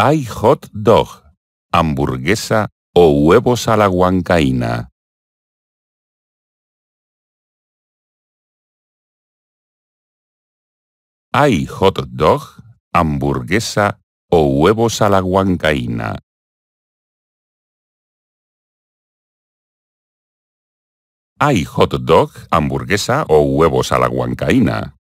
Hay hot dog, hamburguesa o huevos a la huancaína. Hay hot dog, hamburguesa o huevos a la huancaína. Hay hot dog, hamburguesa o huevos a la huancaína.